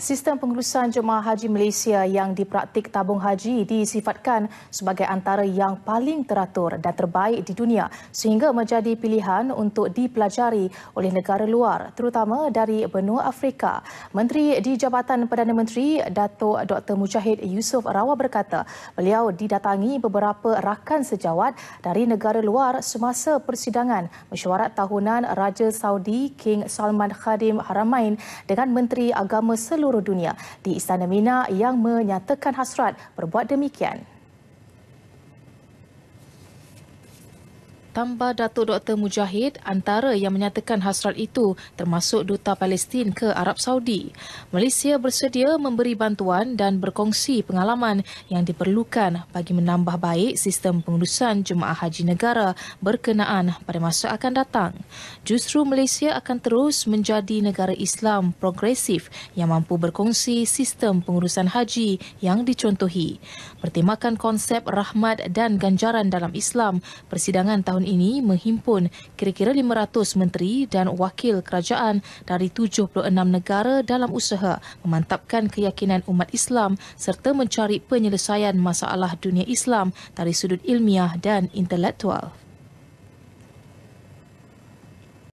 Sistem pengurusan jemaah haji Malaysia yang dipraktik tabung haji disifatkan sebagai antara yang paling teratur dan terbaik di dunia sehingga menjadi pilihan untuk dipelajari oleh negara luar terutama dari benua Afrika. Menteri di Jabatan Perdana Menteri Datuk Dr. Mujahid Yusof Rawa berkata beliau didatangi beberapa rakan sejawat dari negara luar semasa persidangan mesyuarat tahunan Raja Saudi King Salman Khadim Haramain dengan Menteri Agama Seluruh seluruh dunia di Istana Mina yang menyatakan hasrat berbuat demikian. tambah datuk Dr. Mujahid antara yang menyatakan hasrat itu termasuk Duta Palestin ke Arab Saudi. Malaysia bersedia memberi bantuan dan berkongsi pengalaman yang diperlukan bagi menambah baik sistem pengurusan Jemaah Haji Negara berkenaan pada masa akan datang. Justru Malaysia akan terus menjadi negara Islam progresif yang mampu berkongsi sistem pengurusan haji yang dicontohi. Pertimbangkan konsep rahmat dan ganjaran dalam Islam, persidangan tahun tahun ini menghimpun kira-kira 500 menteri dan wakil kerajaan dari 76 negara dalam usaha memantapkan keyakinan umat Islam serta mencari penyelesaian masalah dunia Islam dari sudut ilmiah dan intelektual.